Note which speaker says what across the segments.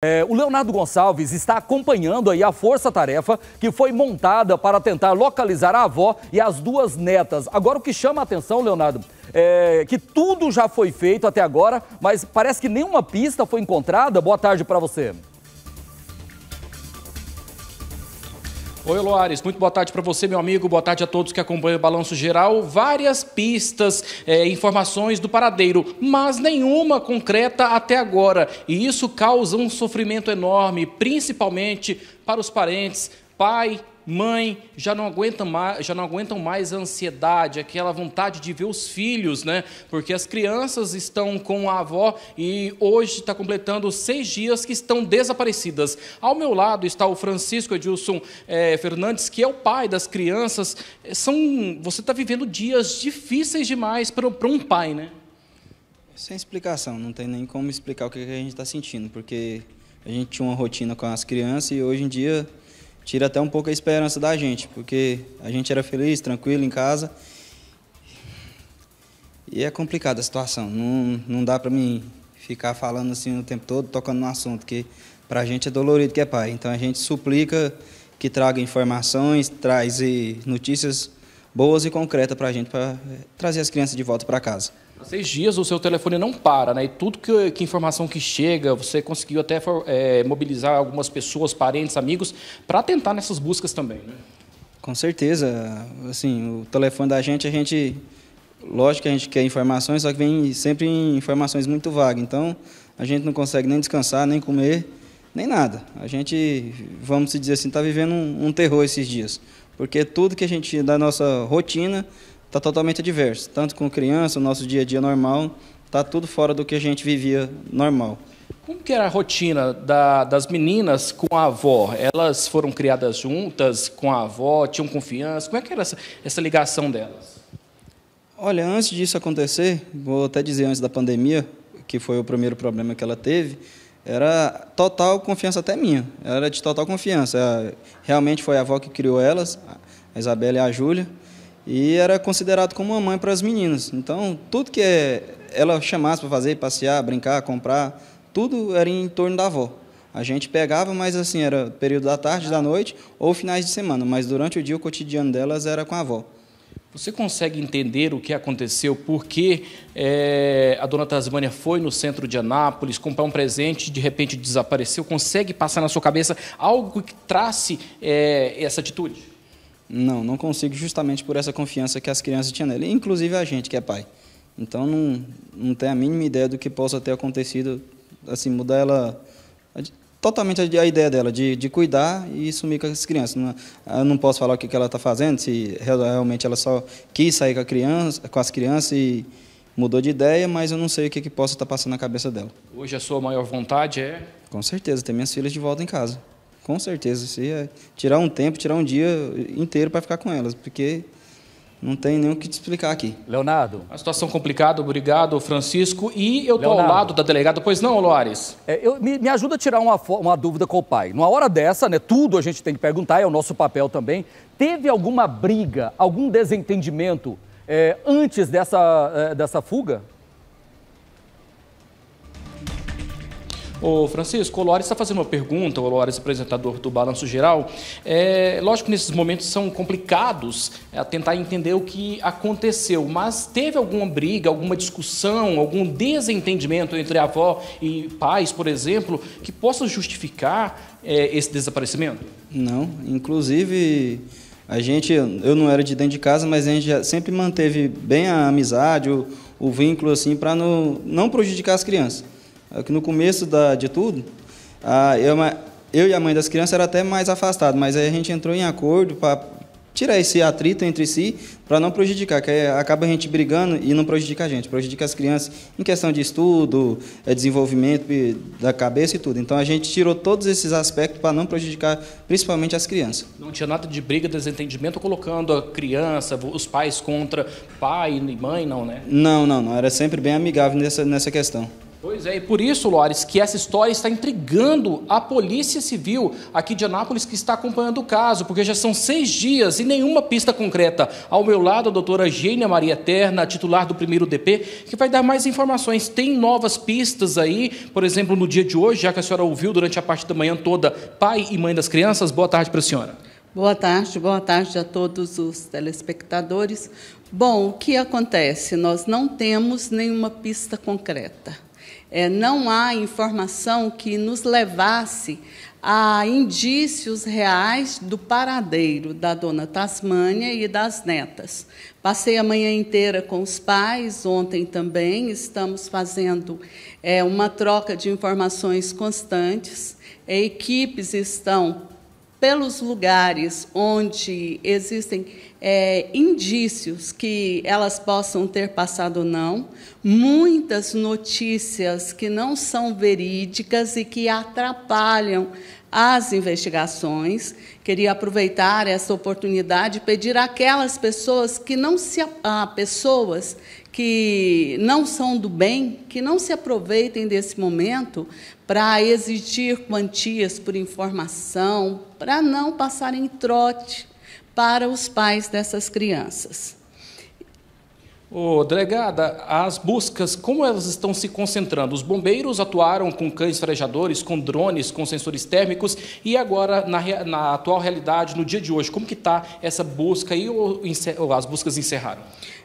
Speaker 1: É, o Leonardo Gonçalves está acompanhando aí a força-tarefa que foi montada para tentar localizar a avó e as duas netas. Agora, o que chama a atenção, Leonardo, é que tudo já foi feito até agora, mas parece que nenhuma pista foi encontrada. Boa tarde para você.
Speaker 2: Oi, Loares, muito boa tarde para você, meu amigo. Boa tarde a todos que acompanham o Balanço Geral. Várias pistas, é, informações do paradeiro, mas nenhuma concreta até agora. E isso causa um sofrimento enorme, principalmente para os parentes, pai, mãe já não aguenta mais, já não aguentam mais a ansiedade, aquela vontade de ver os filhos, né? Porque as crianças estão com a avó e hoje está completando seis dias que estão desaparecidas. Ao meu lado está o Francisco Edilson é, Fernandes, que é o pai das crianças. Eh, são, você está vivendo dias difíceis demais para um pai,
Speaker 3: né? Sem explicação, não tem nem como explicar o que a gente está sentindo, porque a gente tinha uma rotina com as crianças e hoje em dia tira até um pouco a esperança da gente, porque a gente era feliz, tranquilo em casa. E é complicada a situação. Não, não dá para mim ficar falando assim o tempo todo, tocando no assunto, que para a gente é dolorido que é pai. Então a gente suplica que traga informações, traz notícias boas e concretas para a gente, para trazer as crianças de volta para casa.
Speaker 2: Seis dias o seu telefone não para, né? E tudo que, que informação que chega, você conseguiu até é, mobilizar algumas pessoas, parentes, amigos, para tentar nessas buscas também, né?
Speaker 3: Com certeza. Assim, o telefone da gente, a gente. Lógico que a gente quer informações, só que vem sempre informações muito vagas. Então, a gente não consegue nem descansar, nem comer, nem nada. A gente, vamos dizer assim, está vivendo um, um terror esses dias. Porque tudo que a gente, da nossa rotina, está totalmente adverso. Tanto com criança, o nosso dia a dia normal, está tudo fora do que a gente vivia normal. Como que era a rotina
Speaker 2: da, das meninas com a avó? Elas foram criadas juntas com a avó, tinham confiança? Como é que era essa, essa ligação delas?
Speaker 3: Olha, antes disso acontecer, vou até dizer antes da pandemia, que foi o primeiro problema que ela teve, era total confiança até minha. Era de total confiança. Realmente foi a avó que criou elas, a Isabela e a Júlia e era considerado como uma mãe para as meninas. Então, tudo que ela chamasse para fazer, passear, brincar, comprar, tudo era em torno da avó. A gente pegava, mas assim, era período da tarde, da noite ou finais de semana, mas durante o dia o cotidiano delas era com a avó.
Speaker 2: Você consegue entender o que aconteceu? Por que é, a dona Tasmânia foi no centro de Anápolis comprar um presente e de repente desapareceu?
Speaker 3: Consegue passar na sua cabeça algo que trace é, essa atitude? Não, não consigo justamente por essa confiança que as crianças tinham nele, inclusive a gente que é pai. Então não, não tem a mínima ideia do que possa ter acontecido, assim, mudar ela totalmente a, ideia dela de, de cuidar e sumir com as crianças. Não, eu não posso falar o que, que ela está fazendo, se realmente ela só quis sair com, a criança, com as crianças e mudou de ideia, mas eu não sei o que, que possa estar tá passando na cabeça dela.
Speaker 2: Hoje a sua maior vontade é?
Speaker 3: Com certeza, ter minhas filhas de volta em casa. Com certeza. Se é tirar um tempo, tirar um dia inteiro para ficar com elas, porque não tem nem o que te explicar aqui. Leonardo. Uma situação complicada,
Speaker 2: obrigado, Francisco. E eu estou ao lado da delegada, pois não, Loares? É, eu, me, me, ajuda a tirar uma,
Speaker 1: uma dúvida com o pai. Numa hora dessa, né, tudo a gente tem que perguntar, é o nosso papel também. Teve alguma briga, algum desentendimento é, antes dessa, é, dessa fuga?
Speaker 2: Ô Francisco, o Loares está fazendo uma pergunta, o Loares, apresentador do Balanço Geral. É, lógico que nesses momentos são complicados é, tentar entender o que aconteceu, mas teve alguma briga, alguma discussão, algum desentendimento entre avó e pais, por exemplo, que possa justificar é, esse desaparecimento?
Speaker 3: Não, inclusive a gente, eu não era de dentro de casa, mas a gente sempre manteve bem a amizade, o, o vínculo assim, para não, não prejudicar as crianças. É que no começo da, de tudo, a, eu, eu, e a mãe das crianças era até mais afastado, mas aí a gente entrou em acordo para tirar esse atrito entre si, para não prejudicar, que acaba a gente brigando e não prejudica a gente, prejudica as crianças em questão de estudo, é, desenvolvimento da cabeça e tudo. Então a gente tirou todos esses aspectos para não prejudicar principalmente as crianças. Não tinha nada de briga, desentendimento,
Speaker 2: colocando a criança, os pais contra pai e mãe, não, né?
Speaker 3: Não, não, não. Era sempre bem amigável nessa, nessa questão.
Speaker 2: Pois é, e por isso, Lores, que essa história está intrigando a Polícia Civil aqui de Anápolis, que está acompanhando o caso, porque já são seis dias e nenhuma pista concreta. Ao meu lado, a doutora Gênia Maria Terna, titular do primeiro DP, que vai dar mais informações. Tem novas pistas aí, por exemplo, no dia de hoje, já que a senhora ouviu durante a parte da manhã toda, pai e mãe das crianças. Boa tarde para a senhora.
Speaker 4: Boa tarde, boa tarde a todos os telespectadores. Bom, o que acontece? Nós não temos nenhuma pista concreta é, não há informação que nos levasse a indícios reais do paradeiro da dona Tasmânia e das netas. Passei a manhã inteira com os pais, ontem também. Estamos fazendo é, uma troca de informações constantes. Equipes estão pelos lugares onde existem é, indícios que elas possam ter passado ou não, muitas notícias que não são verídicas e que atrapalham as investigações. Queria aproveitar essa oportunidade e pedir àquelas pessoas que não se a pessoas que não são do bem, que não se aproveitem desse momento para exigir quantias por informação, para não passarem trote para os pais dessas crianças.
Speaker 2: Ô, oh, delegada, as buscas, como elas estão se concentrando? Os bombeiros atuaram com cães farejadores, com drones, com sensores térmicos, e agora, na, na atual realidade, no dia de hoje, como que está essa busca e as buscas encerraram?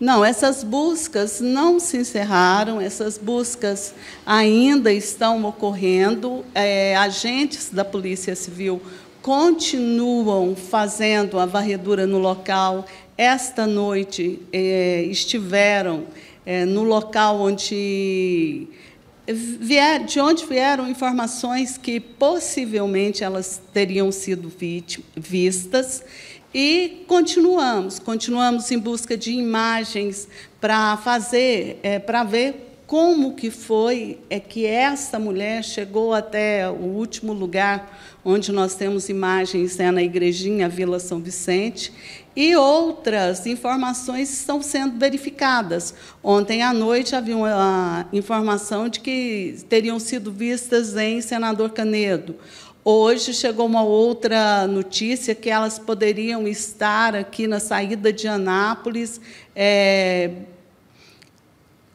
Speaker 4: Não, essas buscas não se encerraram, essas buscas ainda estão ocorrendo. É, agentes da Polícia Civil continuam fazendo a varredura no local. Esta noite é, estiveram é, no local onde vier, de onde vieram informações que possivelmente elas teriam sido vistas. E continuamos, continuamos em busca de imagens para fazer, é, para ver como que foi é que essa mulher chegou até o último lugar onde nós temos imagens é, na igrejinha Vila São Vicente e outras informações estão sendo verificadas. Ontem à noite havia uma informação de que teriam sido vistas em Senador Canedo. Hoje chegou uma outra notícia que elas poderiam estar aqui na saída de Anápolis, é,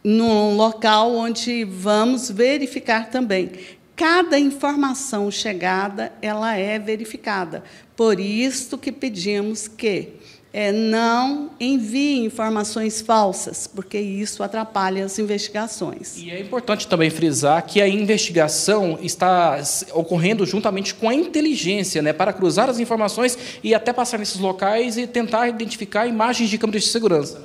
Speaker 4: num local onde vamos verificar também. Cada informação chegada, ela é verificada. Por isso que pedimos que é, não envie informações falsas, porque isso atrapalha as investigações. E é
Speaker 2: importante também frisar que a investigação está ocorrendo juntamente com a inteligência, né, para cruzar as informações e até passar nesses locais e tentar
Speaker 4: identificar imagens de câmeras de segurança.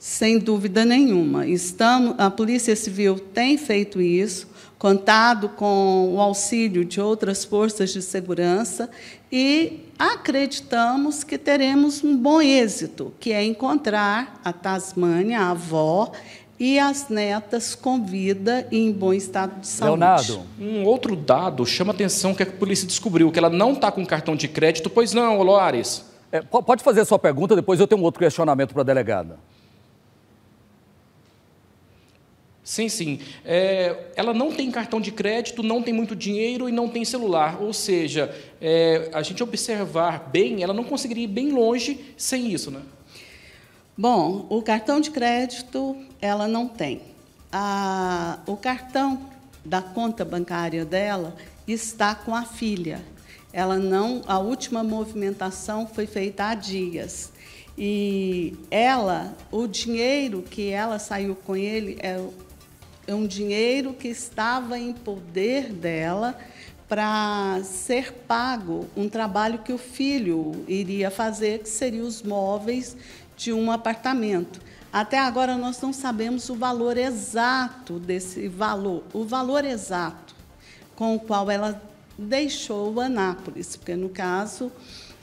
Speaker 4: Sem dúvida nenhuma. Estamos, a Polícia Civil tem feito isso contado com o auxílio de outras forças de segurança e acreditamos que teremos um bom êxito, que é encontrar a Tasmânia, a avó, e as netas com vida e em bom estado de saúde. Leonardo, um outro
Speaker 2: dado chama atenção que a polícia descobriu, que ela não está com cartão de crédito. Pois não, Loares? É, pode fazer a sua
Speaker 1: pergunta, depois eu tenho um outro questionamento para a delegada.
Speaker 2: Sim, sim. É, ela não tem cartão de crédito, não tem muito dinheiro e não tem celular. Ou seja, é, a gente observar bem, ela não conseguiria ir bem longe sem
Speaker 4: isso, né? Bom, o cartão de crédito ela não tem. A, o cartão da conta bancária dela está com a filha. Ela não, a última movimentação foi feita há dias. E ela, o dinheiro que ela saiu com ele, é, é um dinheiro que estava em poder dela para ser pago um trabalho que o filho iria fazer, que seria os móveis de um apartamento. Até agora nós não sabemos o valor exato desse valor, o valor exato com o qual ela deixou Anápolis, porque no caso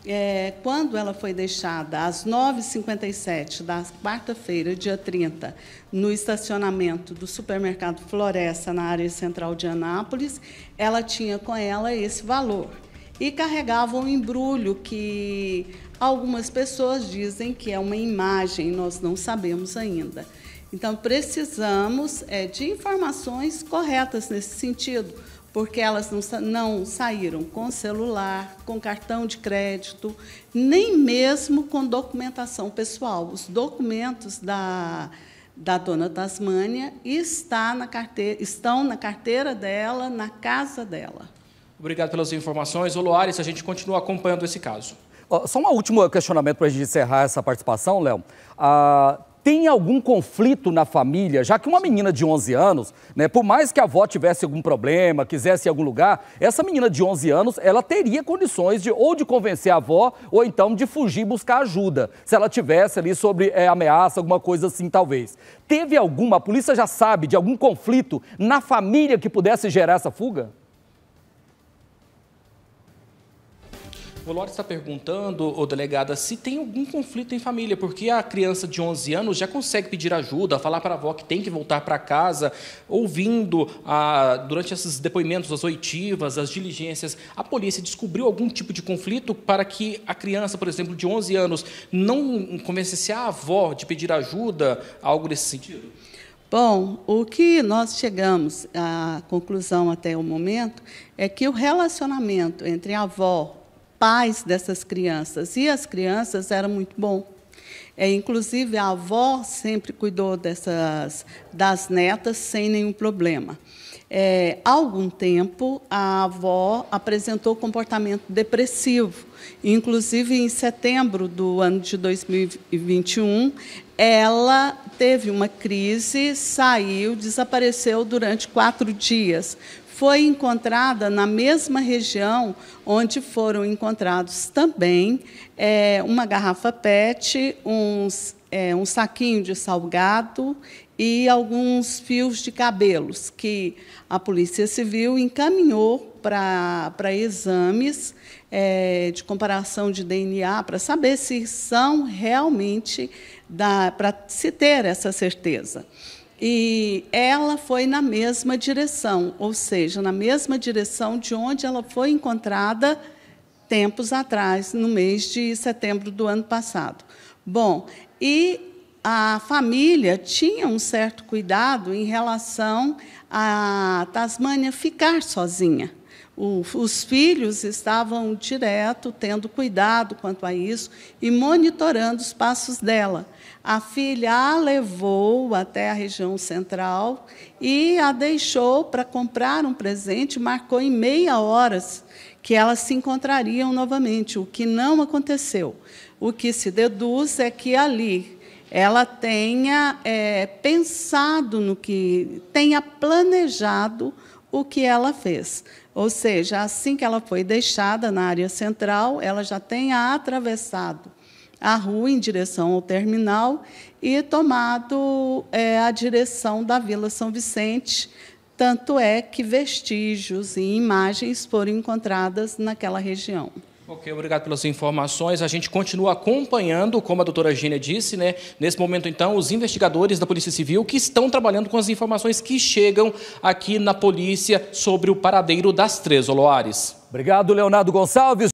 Speaker 4: é, quando ela foi deixada às 9h57 da quarta-feira, dia 30, no estacionamento do supermercado Floresta, na área central de Anápolis, ela tinha com ela esse valor. E carregava um embrulho que algumas pessoas dizem que é uma imagem, nós não sabemos ainda. Então, precisamos é, de informações corretas nesse sentido porque elas não, não saíram com celular, com cartão de crédito, nem mesmo com documentação pessoal. Os documentos da, da dona Tasmânia está na carteira, estão na carteira dela, na casa dela.
Speaker 2: Obrigado pelas informações. Oloares, a gente continua acompanhando esse caso. Só
Speaker 1: um último questionamento para a gente encerrar essa participação, Léo. Ah, tem algum conflito na família, já que uma menina de 11 anos, né, por mais que a avó tivesse algum problema, quisesse ir em algum lugar, essa menina de 11 anos, ela teria condições de ou de convencer a avó ou então de fugir e buscar ajuda, se ela tivesse ali sobre é, ameaça, alguma coisa assim, talvez. Teve alguma, a polícia já sabe de algum conflito na família que pudesse gerar essa fuga?
Speaker 2: O Lore está perguntando, o delegada, se tem algum conflito em família, porque a criança de 11 anos já consegue pedir ajuda, falar para a avó que tem que voltar para casa, ouvindo a, ah, durante esses depoimentos, as oitivas, as diligências, a polícia descobriu algum tipo de conflito para que a criança, por exemplo, de 11 anos, não convencesse a avó de pedir ajuda, algo nesse sentido?
Speaker 4: Bom, o que nós chegamos à conclusão até o momento é que o relacionamento entre a avó pais dessas crianças. E as crianças eram muito bom. É, inclusive, a avó sempre cuidou dessas, das netas sem nenhum problema. É, há algum tempo, a avó apresentou comportamento depressivo. Inclusive, em setembro do ano de 2021, ela teve uma crise, saiu, desapareceu durante quatro dias foi encontrada na mesma região onde foram encontrados também é, uma garrafa PET, uns, é, um saquinho de salgado e alguns fios de cabelos que a Polícia Civil encaminhou para exames é, de comparação de DNA para saber se são realmente para se ter essa certeza. E ela foi na mesma direção, ou seja, na mesma direção de onde ela foi encontrada tempos atrás, no mês de setembro do ano passado. Bom, e a família tinha um certo cuidado em relação a Tasmânia ficar sozinha o, os filhos estavam direto tendo cuidado quanto a isso e monitorando os passos dela. A filha a levou até a região central e a deixou para comprar um presente, marcou em meia hora que elas se encontrariam novamente, o que não aconteceu. O que se deduz é que ali ela tenha é, pensado no que, tenha planejado o que ela fez. Ou seja, assim que ela foi deixada na área central, ela já tenha atravessado a rua em direção ao terminal e tomado é, a direção da Vila São Vicente, tanto é que vestígios e imagens foram encontradas naquela região.
Speaker 2: Ok, obrigado pelas informações. A gente continua acompanhando, como a doutora Gênia disse, né? Nesse momento, então, os investigadores da Polícia Civil que estão trabalhando com as informações que chegam aqui na polícia sobre o paradeiro das três, Oloares. Obrigado, Leonardo Gonçalves.